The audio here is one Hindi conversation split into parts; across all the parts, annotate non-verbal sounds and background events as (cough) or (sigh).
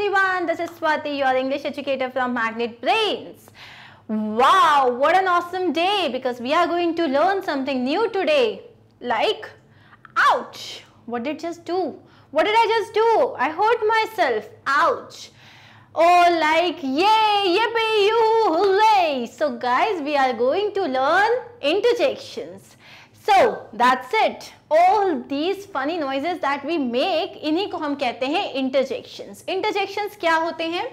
everyone, this is Swati, your English educator from Magnet Brains. Wow, what an awesome day because we are going to learn something new today. Like, ouch, what did I just do? What did I just do? I hurt myself, ouch. Or oh, like, yay, yippee, you, hooray. So guys, we are going to learn interjections. So that's it all these funny noises that we make इन्हीं को हम कहते हैं इंटरजेक्शन इंटरजेक्शन क्या होते हैं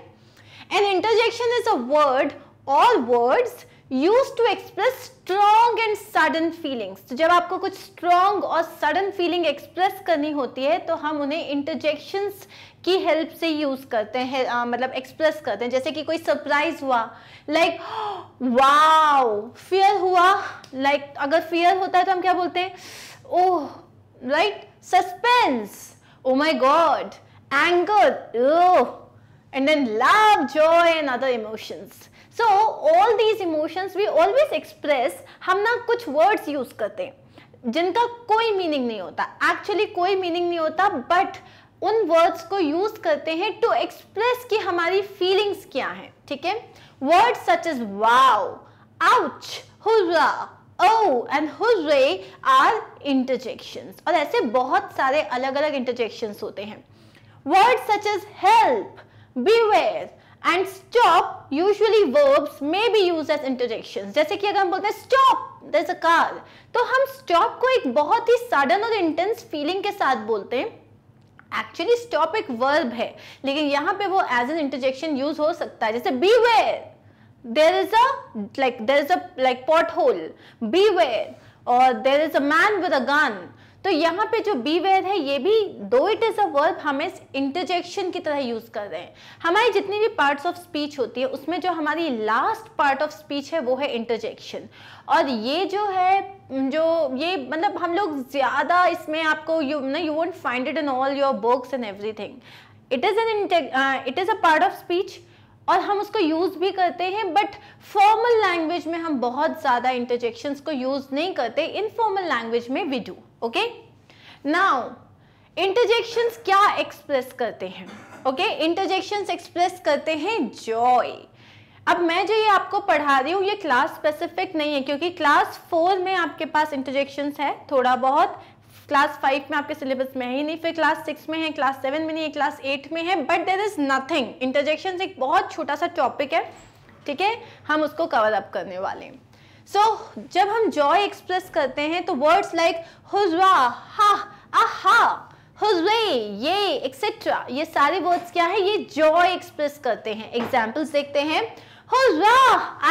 an interjection is a word all words use to express strong and sudden feelings तो जब आपको कुछ स्ट्रॉन्ग और सडन फीलिंग एक्सप्रेस करनी होती है तो हम उन्हें इंटरजेक्शंस की हेल्प से यूज करते हैं आ, मतलब एक्सप्रेस करते हैं जैसे कि कोई सरप्राइज हुआ लाइक वाओ फियर हुआ लाइक like, अगर फियर होता है तो हम क्या बोलते हैं oh right suspense oh my God anger oh and then love joy and other emotions so all these emotions we always express हम ना कुछ वर्ड्स यूज करते हैं जिनका कोई मीनिंग नहीं होता एक्चुअली कोई मीनिंग नहीं होता बट उन वर्ड्स को यूज करते हैं टू एक्सप्रेस कि हमारी फीलिंग्स क्या हैं ठीक है words such is wow ouch hurrah oh and hurray are interjections और ऐसे बहुत सारे अलग अलग इंटरजेक्शंस होते हैं words such is help beware and stop usually verbs may be use as interjection जैसे कि अगर हम बोलते हैं स्टॉप दस अ कार तो हम स्टॉप को एक बहुत ही सडन और इंटेंस फीलिंग के साथ बोलते हैं एक्चुअली स्टॉप एक वर्ब है लेकिन यहाँ पे वो एज एन इंटरजेक्शन यूज हो सकता है जैसे beware there is a like there is a like pothole beware और there is a man with a gun तो यहाँ पे जो बी वेर है ये भी दो इट इज़ अ वर्ब हम इस इंटरजेक्शन की तरह यूज़ कर रहे हैं हमारी जितनी भी पार्ट्स ऑफ स्पीच होती है उसमें जो हमारी लास्ट पार्ट ऑफ स्पीच है वो है इंटरजेक्शन और ये जो है जो ये मतलब हम लोग ज़्यादा इसमें आपको यू ना you what find it in all your books and every it is an it is a part of speech और हम उसको यूज़ भी करते हैं बट फॉर्मल लैंग्वेज में हम बहुत ज़्यादा इंटरजेक्शन को यूज़ नहीं करते इनफॉर्मल लैंग्वेज में we do okay now interjections क्या एक्सप्रेस करते हैं ओके इंटरजेक्शंस एक्सप्रेस करते हैं जॉय अब मैं जो ये आपको पढ़ा रही हूँ ये क्लास स्पेसिफिक नहीं है क्योंकि क्लास फोर में आपके पास इंटरजेक्शंस है थोड़ा बहुत क्लास फाइव में आपके सिलेबस में ही नहीं फिर क्लास सिक्स में है क्लास सेवन में नहीं है क्लास एट में है but there is nothing interjection एक बहुत छोटा सा टॉपिक है ठीक है हम उसको कवर अप करने वाले हैं सो so, जब हम जॉय एक्सप्रेस करते हैं तो वर्ड्स लाइक हुजवा हा आहा हुजवे ये एक्सेट्रा ये सारे वर्ड्स क्या है ये जॉय एक्सप्रेस करते हैं एग्जाम्पल्स देखते हैं huzzah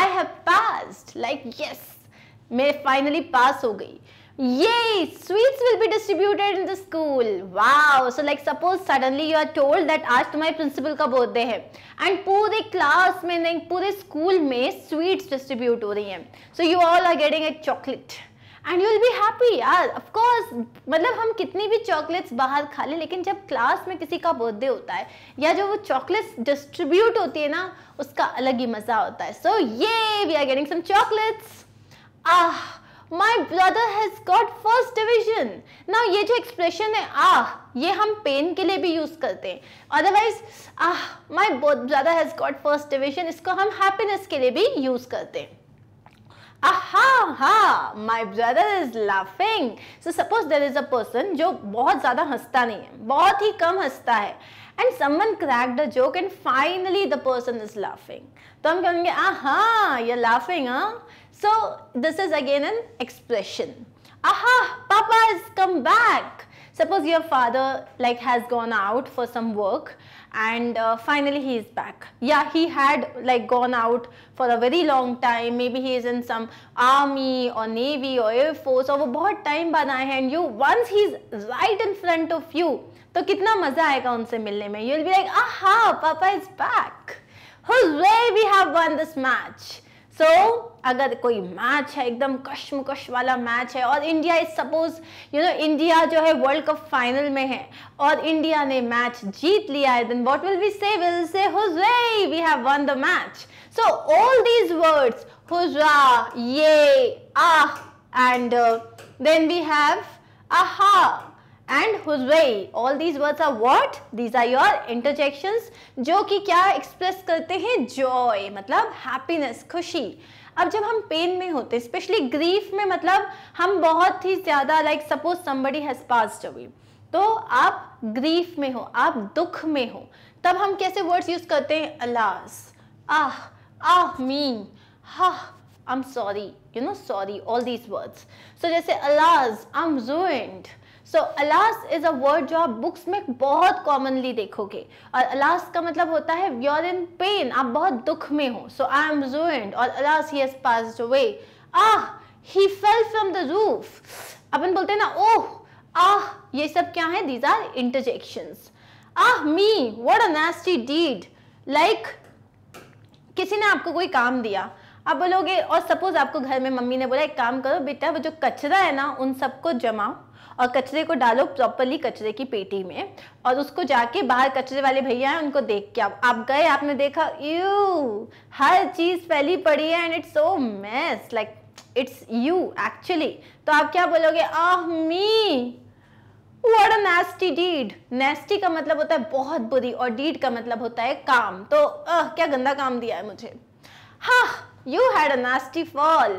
I have passed like yes मैं फाइनली पास हो गई Yay! Sweets will be distributed in the school. Wow! So like suppose suddenly you are told that आज तुम्हारे principal का birthday है and पूरे class में नहीं पूरे school में sweets distribute हो रही हैं. So you all are getting a chocolate. And you will be happy यार ऑफ कोर्स मतलब हम कितनी भी चॉकलेट्स बाहर खा लें लेकिन जब क्लास में किसी का बर्थडे होता है या जो वो चॉकलेट्स डिस्ट्रीब्यूट होती है ना उसका अलग ही मज़ा होता है सो ये we are getting some chocolates ah my brother has got first division ना ये जो एक्सप्रेशन है आह ये हम पेन के लिए भी यूज करते हैं otherwise ah my brother has got first division इसको हम हैप्पीनेस के लिए भी यूज करते हैं aha ha my brother is laughing so suppose there is a person जो बहुत ज़्यादा हंसता नहीं है बहुत ही कम हंसता है and someone cracked a joke and finally the person is laughing तो हम कहेंगे aha you're laughing लाफिंग हाँ so this is again an expression aha papa has come back suppose your father like has gone out for some work and uh, finally he is back yeah he had like gone out for a very long time maybe he is in some army or navy or air force Or वो बहुत time बाद आए हैं and you once he is right in front of you तो कितना मज़ा आएगा उनसे मिलने में you will be like aha papa is back hooray we have won this match so so, अगर कोई मैच है एकदम कश्मकश वाला मैच है और India is suppose you know India जो है वर्ल्ड कप फाइनल में है और इंडिया ने मैच जीत लिया है then what will we say will say hurrah we have won the match so all these words hurrah ये ah and then we have aha and huzzah all these words are what these are your interjections जो कि क्या एक्सप्रेस करते हैं जॉय मतलब हैप्पीनेस खुशी अब जब हम पेन में होते स्पेशली ग्रीफ में मतलब हम बहुत ही ज़्यादा like suppose somebody has pass away तो आप ग्रीफ में हो आप दुख में हो तब हम कैसे वर्ड्स यूज़ करते हैं alas ah ah me ha I am sorry you know sorry all these words so जैसे alas I am joined so alas is a word जो आप बुक्स में बहुत कॉमनली देखोगे और अलास का मतलब होता है योर इन पेन आप बहुत दुख में हो सो आई एम जोएंड और alas he has passed ah he fell from the roof अपन बोलते हैं ना ओह आह ये सब क्या है these are interjection ah me what a nasty deed like किसी ने आपको कोई काम दिया आप बोलोगे और सपोज आपको घर में मम्मी ने बोला एक काम करो बेटा वो जो कचरा है ना उन सबको जमाओ और कचरे को डालो प्रॉपरली कचरे की पेटी में और उसको जाके बाहर कचरे वाले भैया हैं उनको देख के आप गए आपने देखा यू हर चीज़ फैली पड़ी है and it's so mess like it's you actually तो आप क्या बोलोगे आह मी What a nasty deed. Nasty का मतलब होता है बहुत बुरी और डीड का मतलब होता है काम तो अह क्या गंदा काम दिया है मुझे ha you had a nasty fall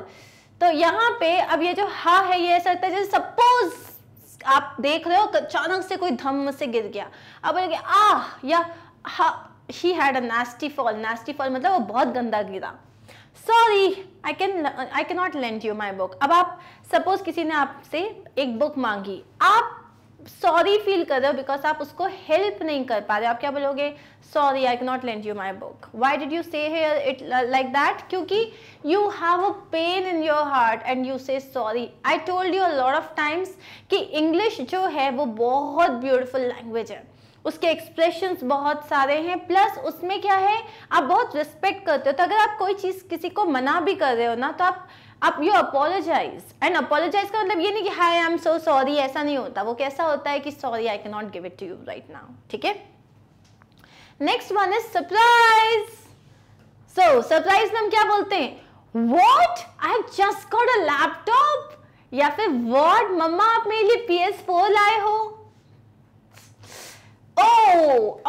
तो यहाँ पे अब ये जो हा है ये ऐसा रहता है जैसे सपोज आप देख रहे हो तो अचानक से कोई धम्म से गिर गया अब बोलेंगे आ या he had a nasty fall nasty fall मतलब वो बहुत गंदा गिरा sorry I can I can not lend you my book अब आप सपोज किसी ने आपसे एक बुक मांगी आप सॉरी फील कर रहे हो बिकॉज आप उसको हेल्प नहीं कर पा रहे हो आप क्या बोलोगे sorry I cannot lend you my book why did you say it like that क्योंकि you have a pain in your heart and you say sorry I told you a lot of times कि इंग्लिश जो है वो बहुत ब्यूटिफुल लैंग्वेज है उसके एक्सप्रेशन बहुत सारे हैं प्लस उसमें क्या है आप बहुत रिस्पेक्ट करते हो तो अगर आप कोई चीज़ किसी को मना भी कर रहे हो ना तो आप अब यू अपोलोजाइज एंड अपोलोजाइज का मतलब ये नहीं कि hi I am so sorry ऐसा नहीं होता वो कैसा होता है कि sorry I can not give it to you right now ठीक है next one is surprise so surprise में हम क्या बोलते हैं what I just got a laptop या फिर वॉट मम्मा आप मेरे लिए पी एस फोर लाए हो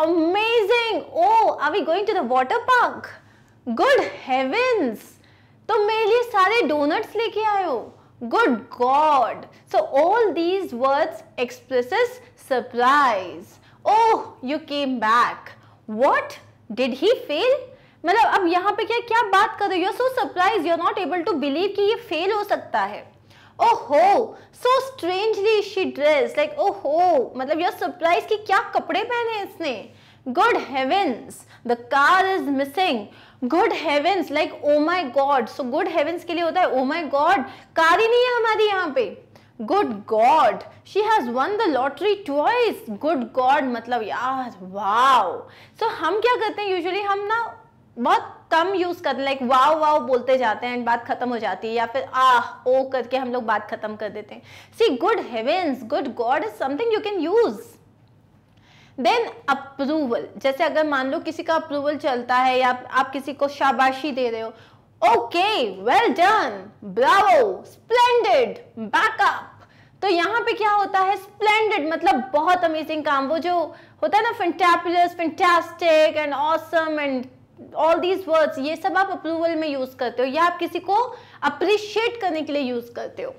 amazing oh are we going to the water park good heavens तो मेरे लिए सारे डोनट्स लेके आए हो good god so all these words express surprise oh you came back what did he fail मतलब अब यहाँ पे क्या क्या बात कर रहे हो so surprise you are not able to believe कि ये फेल हो सकता है oho so strangely she dress like oho मतलब यू सरप्राइज कि क्या कपड़े पहने इसने good heavens the car is missing good heavens like oh my god so good heavens के लिए होता है ओ माई गॉड ही नहीं है हमारी यहाँ पे good god she has won the lottery twice good god मतलब यार वाओ सो so, हम क्या करते हैं यूजली हम ना बहुत कम यूज़ करते हैं लाइक वाओ वाओ बोलते जाते हैं एंड बात खत्म हो जाती है या फिर आह ओ oh करके हम लोग बात खत्म कर देते हैं see good heavens good god is something you can use then approval जैसे अगर मान लो किसी का अप्रूवल चलता है या आप किसी को शाबाशी दे रहे हो okay well done bravo splendid buck up तो यहाँ पे क्या होता है स्प्लेंडेड मतलब बहुत अमेजिंग काम वो जो होता है ना fantabulous fantastic and awesome and all these words ये सब आप अप्रूवल में यूज करते हो या आप किसी को अप्रिशिएट करने के लिए यूज करते हो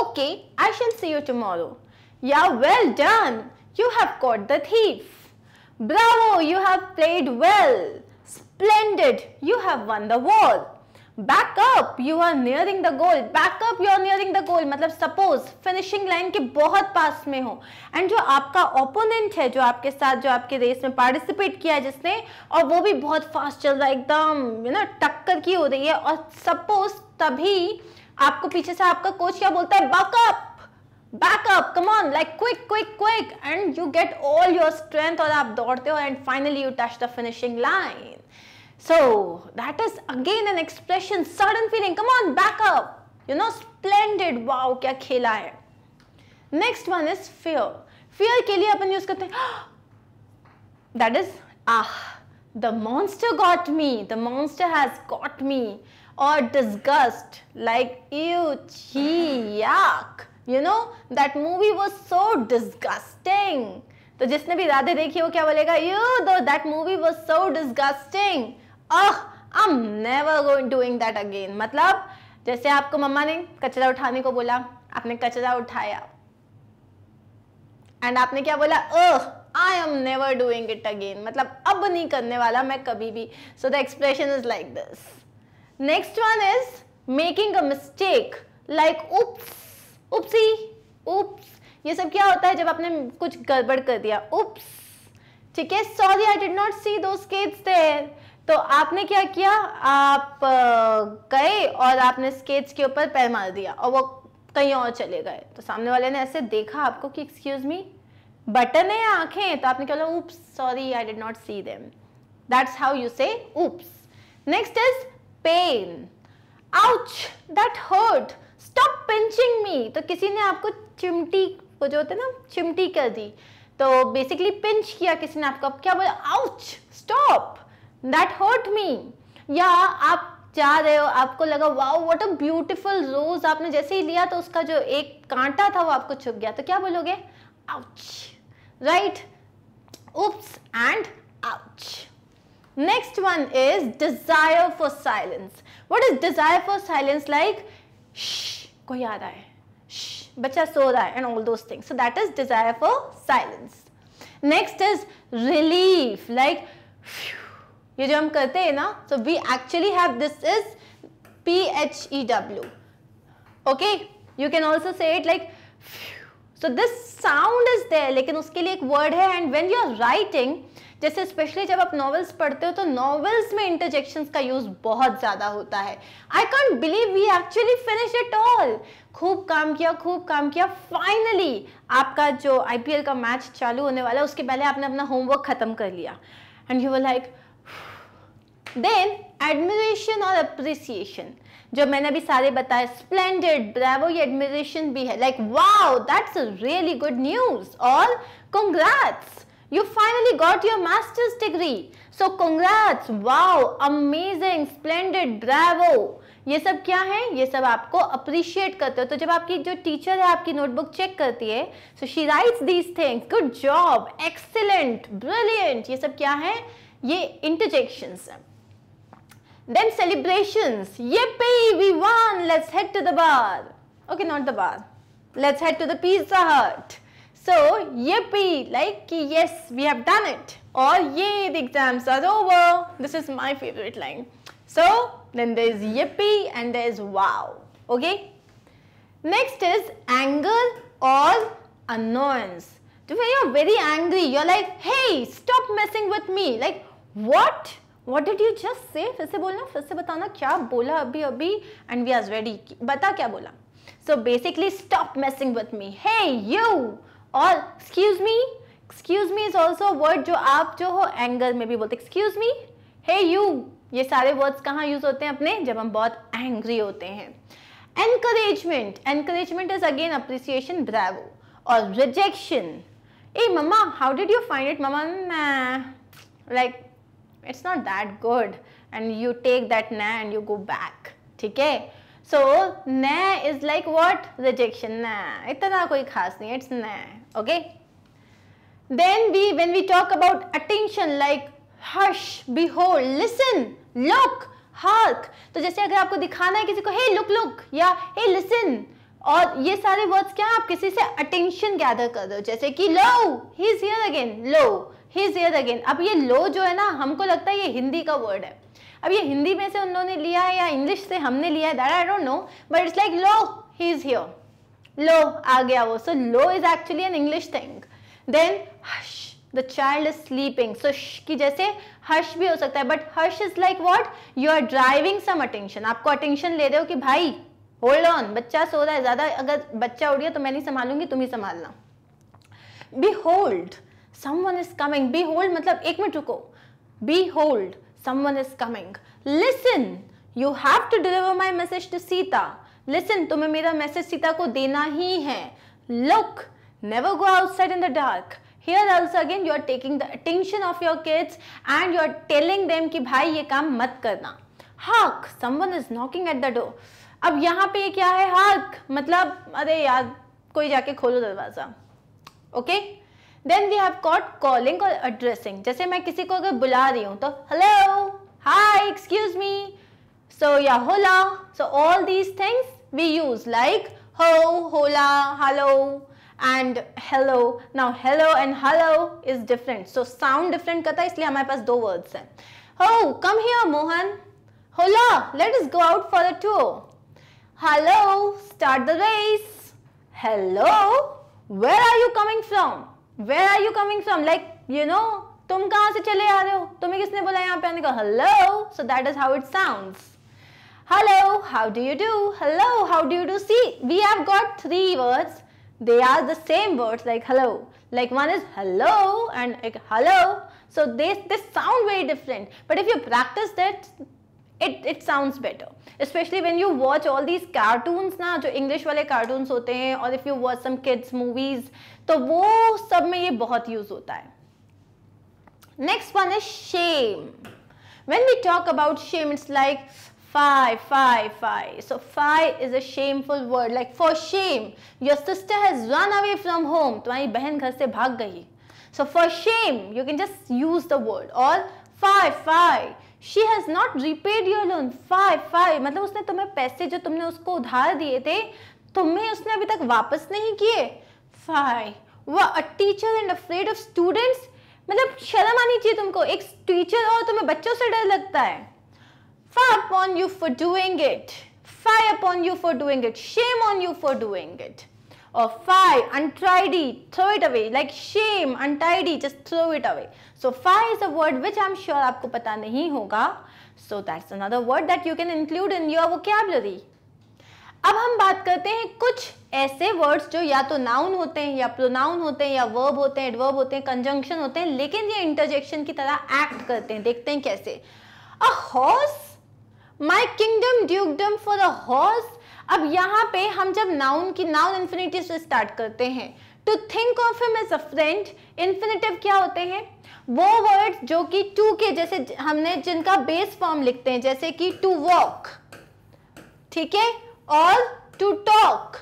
okay I shall see you tomorrow या well done You have caught the thief. Bravo, you have played well. Splendid, you have won the war. Buck up you are nearing the goal buck up you are nearing the goal मतलब सपोज फिनिशिंग लाइन के बहुत पास में हो एंड जो आपका ओपोनेंट है जो आपके साथ जो आपके रेस में पार्टिसिपेट किया है जिसने और वो भी बहुत फास्ट चल रहा है एकदम यू नो टक्कर की हो रही है और सपोज तभी आपको पीछे से आपका कोच क्या बोलता है buck up back up come on like quick quick quick and you get all your strength or aap daudte ho and finally you touch the finishing line so that is again an expression sudden feeling come on back up you know splendid wow kya khela hai next one is fear fear ke liye apan use karte (gasps) hain that is ah the monster got me the monster has got me or disgust like ew yuck you know that movie was so disgusting तो जिसने भी राधे देखी वो क्या बोलेगा you though that movie was so disgusting uh I am never going doing that again मतलब जैसे आपको मम्मा ने कचरा उठाने को बोला आपने कचरा उठाया एंड आपने क्या बोला uh I am never doing it again मतलब अब नहीं करने वाला मैं कभी भी so the expression is like this next one is making a mistake like oops oopsie oops ये सब क्या होता है जब आपने कुछ गड़बड़ कर दिया उप्स ठीक है sorry I did not see those skates there तो आपने क्या किया आप गए और आपने स्केट्स के ऊपर पैर मार दिया और वो कहीं और चले गए तो सामने वाले ने ऐसे देखा आपको कि एक्सक्यूज मी बटन है आंखें तो आपने क्या बोला oops sorry I did not see them that's how you say oops next is pain ouch that hurt stop pinching me तो किसी ने आपको चिमटी वो जो होते ना चिमटी कर दी तो बेसिकली पिंच किया किसी ने आपको क्या बोला ouch stop that hurt me या आप जा रहे हो आपको लगा wow what a beautiful rose आपने जैसे ही लिया तो उसका जो एक कांटा था वो आपको चुप गया तो क्या बोलोगे ouch right oops and ouch next one is desire for silence what is desire for silence like shh, koi yaad aaye, shh, bacha so raha hai and all those things. So that is desire for silence. Next is relief like phew, ये जो हम करते हैं ना so we actually have this is P H E W. Okay, you can also say it like phew, so this sound is there लेकिन उसके लिए एक वर्ड है and when you are writing जैसे स्पेशली जब आप नॉवेल्स पढ़ते हो तो नॉवेल्स में इंटरजेक्शन का यूज बहुत ज़्यादा होता है I can't believe we actually finish it all खूब काम किया खूब काम किया फाइनली आपका जो आईपीएल का मैच चालू होने वाला है उसके पहले आपने अपना होमवर्क ख़त्म कर लिया and you were like then admiration और अप्रिसिएशन जो मैंने अभी सारे बताए स्प्लेंडेड ब्रावो ये एडमिनिस्ट्रेशन भी है like wow that's a really good news और congrats you finally got your masters degree so congrats wow amazing splendid bravo ये सब क्या है ये सब आपको अप्रिशिएट करते हो तो जब आपकी जो टीचर है आपकी नोटबुक चेक करती है so she writes these things good job excellent brilliant ये सब क्या है ये इंटरजेक्शंस हैं Then celebrations. Yippee, we won. Let's head to the bar. Okay, not the bar. Let's head to the Pizza Hut. So, yippee, like yes, we have done it. Or yay, the exams are over. This is my favorite line. So, then there is yippee and there is wow. Okay. Next is anger or annoyance. When you're very angry, you're like, hey, stop messing with me. Like, what? What did you just say फिर से बोलना फिर से बताना क्या बोला अभी अभी एंड वी आर रेडी बता क्या बोला so basically stop messing with me hey you और excuse me excuse me is also word जो आप जो हो एंगर में भी बोलते एक्सक्यूज मी हे यू ये सारे वर्ड्स कहाँ यूज होते हैं अपने जब हम बहुत एंग्री होते हैं encouragement encouragement is again appreciation bravo और rejection eh mamma how did you find it mamma like it's not that good and you take that na and you go back theek hai so na is like what rejection na itna koi khas nahi it's na okay then we when we talk about attention like hush behold listen look hark to jaise agar आपको दिखाना है किसी को hey look look ya hey listen और ये सारे वर्ड्स क्या आप किसी से अटेंशन गैदर कर रहे हो जैसे कि lo he is here again lo he's here again अब ये लो जो है ना हमको लगता है ये हिंदी का वर्ड है अब ये हिंदी में से उन्होंने लिया है या इंग्लिश से हमने लिया है that I don't know but it's like लो ही इज हियर लो आ गया वो सो लो is actually an English thing then hush the child is sleeping so की जैसे हर्ष भी हो सकता है but harsh is like what you are driving some attention आपको अटेंशन ले रहे हो कि भाई होल्ड ऑन बच्चा सो रहा है ज़्यादा अगर बच्चा उड़ गया तो मैं नहीं संभालूंगी तुम ही संभालना behold someone is coming be मतलब एक मिनट रुको behold someone is coming listen you have to deliver my message to Sita तुम्हें मेरा मैसेज सीता को देना ही है look never go outside in the dark here also again you are taking the attention of your kids and you are telling them कि भाई ये काम मत करना hark someone is knocking at the door अब यहाँ पे क्या है हक मतलब अरे यार कोई जाके खोलो दरवाज़ा okay okay? Then we have caught calling और एड्रेसिंग जैसे मैं किसी को अगर बुला रही हूँ तो hello hi excuse me so या hola so all these things we use like ho hola hallo and hello now hello and hallo is different so sound different करता है इसलिए हमारे पास दो वर्ड्स हैं हो कम here Mohan hola let is go out for a tour hello start the race hello where are you coming from where are you coming from? Like, you know, तुम कहाँ से चले आ रहे हो तुम्हें किसने बोला यहाँ पे आने hello So that is how it sounds. hello how do you do hello how do you do see we have got three words they are the same words like hello like one is hello and like hello so they they sound very different but if you practice that it it sounds better especially when you watch all these cartoons na, जो English wale cartoons hote hain, or if you watch some kids movies तो वो सब में ये बहुत use होता है next one is shame when we talk about shame it's like Phi, phi, phi. So, phi is a shameful word. Like, for shame, your sister has run away from home. तुम्हारी बहन घर से भाग गई. So, for shame, you can just use the word. Or, fie fie she has not repaid your loan fie fie मतलब उसने तुम्हें पैसे जो तुमने उसको उधार दिए थे तुम्हें उसने अभी तक वापस नहीं किए फाइव वह a teacher and afraid of students मतलब शर्म आनी चाहिए तुमको एक टीचर और तुम्हें बच्चों से डर लगता है fie upon you for doing it fie upon you for doing it shame on you for doing it और five untidy throw it away like shame untidy just throw it away so fie is a word which I am sure आपको पता नहीं होगा so that's another word that you can include in your vocabulary अब हम बात करते हैं कुछ ऐसे वर्ड्स जो या तो नाउन होते हैं या प्रोनाउन होते हैं या वर्ब होते हैं एडवर्ब होते हैं कंजंक्शन होते हैं लेकिन ये इंटरजेक्शन की तरह एक्ट करते हैं देखते हैं कैसे a horse my kingdom dukedom for a horse अब यहाँ पे हम जब नाउन की नाउन इन्फिनेटिव से स्टार्ट करते हैं to think of him as a friend infinitive क्या होते हैं वो वर्ड्स जो कि टू के जैसे हमने जिनका बेस फॉर्म लिखते हैं जैसे कि टू वॉक ठीक है और टू टॉक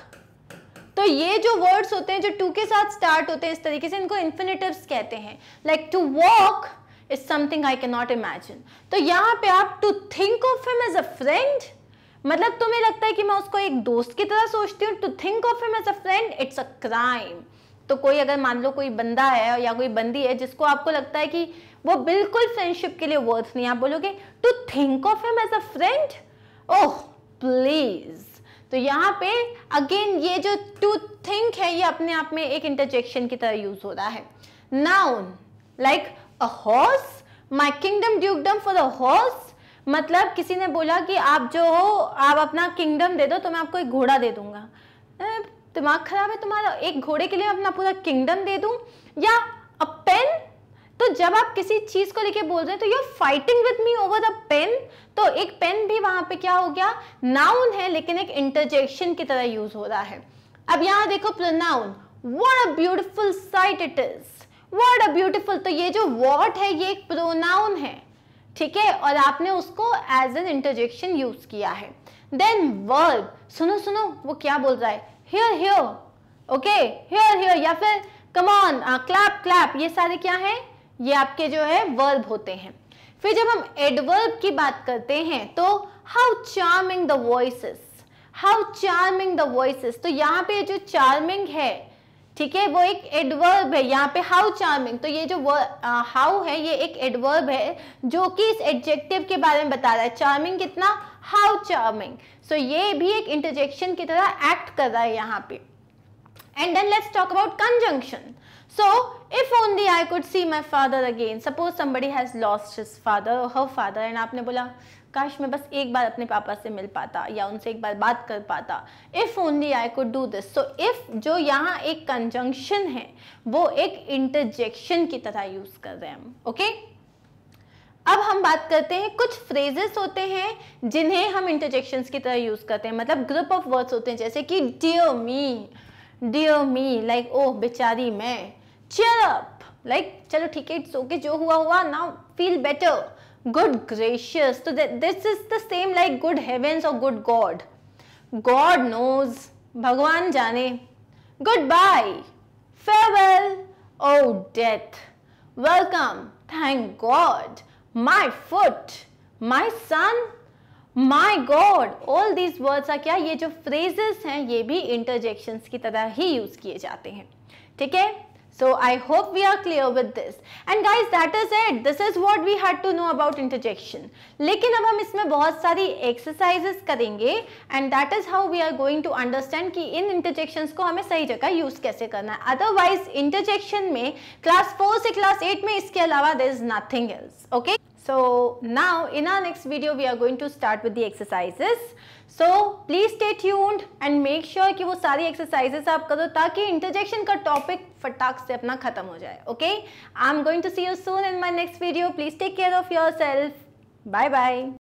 तो ये जो वर्ड्स होते हैं जो टू के साथ स्टार्ट होते हैं इस तरीके से इनको इन्फिनेटिव कहते हैं like to walk is something I can not imagine तो यहां पे आप to think of him as a friend मतलब तुम्हें लगता है कि मैं उसको एक दोस्त की तरह सोचती हूँ to think of him as a friend it's a crime तो कोई अगर मान लो कोई बंदा है या कोई बंदी है जिसको आपको लगता है कि वो बिल्कुल फ्रेंडशिप के लिए वर्थ नहीं आप बोलोगे to think of him as a friend oh please तो यहाँ पे अगेन ये जो टू थिंक है ये अपने आप में एक इंटरजेक्शन की तरह यूज हो रहा है noun like a horse my kingdom dukedom for a horse मतलब किसी ने बोला कि आप जो हो आप अपना किंगडम दे दो तो मैं आपको एक घोड़ा दे दूंगा दिमाग खराब है तुम्हारा एक घोड़े के लिए अपना पूरा किंगडम दे दू या अ पेन तो जब आप किसी चीज को लेके बोल रहे हैं तो you fighting with me over the pen तो एक पेन भी वहां पे क्या हो गया नाउन है लेकिन एक इंटरजेक्शन की तरह यूज हो रहा है अब यहाँ देखो pronoun what a beautiful sight it is what a beautiful तो ये जो वॉट है ये एक प्रोनाउन है ठीक है और आपने उसको एज एन इंटरजेक्शन यूज किया है देन वर्ब सुनो सुनो वो क्या बोल रहा है here here okay here here या फिर कमॉन क्लैप क्लैप ये सारे क्या हैं ये आपके जो है वर्ब होते हैं फिर जब हम एडवर्ब की बात करते हैं तो how charming the voice how charming the voice तो यहाँ पे जो चार्मिंग है ठीक है वो एक एडवर्ब है यहाँ पे हाउ चार्मिंग तो ये जो हाउ है ये एक एडवर्ब है जो कि इस एडजेक्टिव के बारे में बता रहा है चार्मिंग कितना हाउ चार्मिंग सो ये भी एक इंटरजेक्शन की तरह एक्ट कर रहा है यहाँ पे and then let's talk about conjunction so if only I could see my father again suppose somebody has lost his father or her father and aapne काश मैं बस एक बार अपने पापा से मिल पाता या उनसे एक बार बात कर पाता if only I could do this so if जो यहाँ एक कंजंक्शन है वो एक इंटरजेक्शन की तरह यूज़ कर रहे हैं हम ओके अब हम बात करते हैं कुछ फ्रेजेस होते हैं जिन्हें हम इंटरजेक्शन की तरह यूज़ करते हैं मतलब ग्रुप ऑफ वर्ड्स होते हैं जैसे कि dear me dear me like oh बेचारी मैं चेयर अप लाइक चलो ठीक है इट्स ओके जो हुआ हुआ now feel better good gracious तो this is the same like good heavens और गुड गॉड गॉड नोज भगवान जाने goodbye farewell O death welcome thank God my foot my son my God all these words are क्या ये जो फ्रेजेस हैं ये भी इंटरजेक्शंस की तरह ही यूज किए जाते हैं ठीक है So I hope we are clear with this. And guys that is it. This is what we had to know about interjection. लेकिन अब हम इसमें बहुत सारी exercises करेंगे and that is how we are going to understand कि इन interjections को हमें सही जगह use कैसे करना है Otherwise interjection में class 4 से class 8 में इसके अलावा there is nothing else. Okay. So now in our next video we are going to start with the exercises. So please stay tuned and make sure कि वो सारी एक्सरसाइजेस आप करो ताकि इंटरजेक्शन का टॉपिक फटाक से अपना खत्म हो जाए okay I am going to see you soon in my next video please take care of yourself bye bye